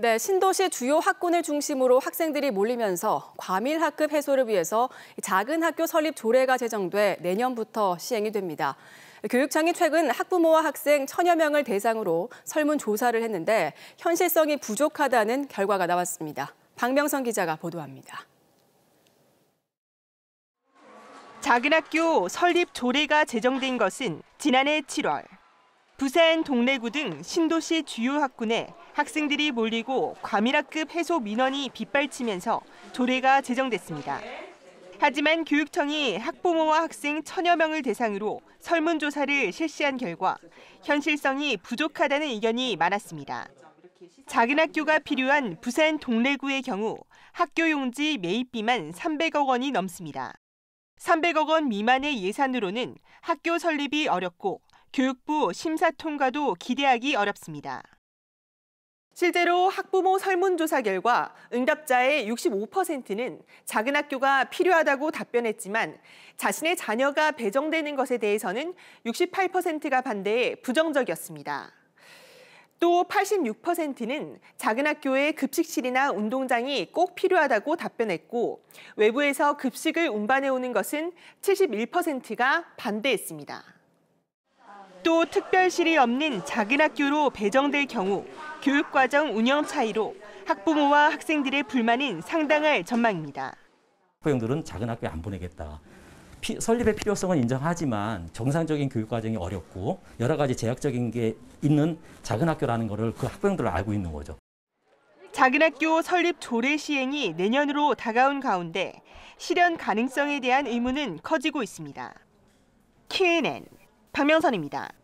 네, 신도시 주요 학군을 중심으로 학생들이 몰리면서 과밀 학급 해소를 위해서 작은 학교 설립 조례가 제정돼 내년부터 시행이 됩니다. 교육청이 최근 학부모와 학생 천여 명을 대상으로 설문조사를 했는데 현실성이 부족하다는 결과가 나왔습니다. 박명선 기자가 보도합니다. 작은 학교 설립 조례가 제정된 것은 지난해 7월 부산 동래구 등 신도시 주요 학군에 학생들이 몰리고 과밀학급 해소 민원이 빗발치면서 조례가 제정됐습니다. 하지만 교육청이 학부모와 학생 천여 명을 대상으로 설문조사를 실시한 결과 현실성이 부족하다는 의견이 많았습니다. 작은 학교가 필요한 부산 동래구의 경우 학교 용지 매입비만 300억 원이 넘습니다. 300억 원 미만의 예산으로는 학교 설립이 어렵고 교육부 심사 통과도 기대하기 어렵습니다. 실제로 학부모 설문조사 결과 응답자의 65%는 작은 학교가 필요하다고 답변했지만 자신의 자녀가 배정되는 것에 대해서는 68%가 반대해 부정적이었습니다. 또 86%는 작은 학교의 급식실이나 운동장이 꼭 필요하다고 답변했고 외부에서 급식을 운반해 오는 것은 71%가 반대했습니다. 또 특별실이 없는 작은 학교로 배정될 경우 교육과정 운영 차이로 학부모와 학생들의 불만은 상당할 전망입니다. 학부형들은 작은 학교에 안 보내겠다. 피, 설립의 필요성은 인정하지만 정상적인 교육 과정이 어렵고 여러 가지 제약적인 게 있는 작은 학교라는 것을 그 학부형들은 알고 있는 거죠. 작은 학교 설립 조례 시행이 내년으로 다가온 가운데 실현 가능성에 대한 의문은 커지고 있습니다. KNN 박명선입니다.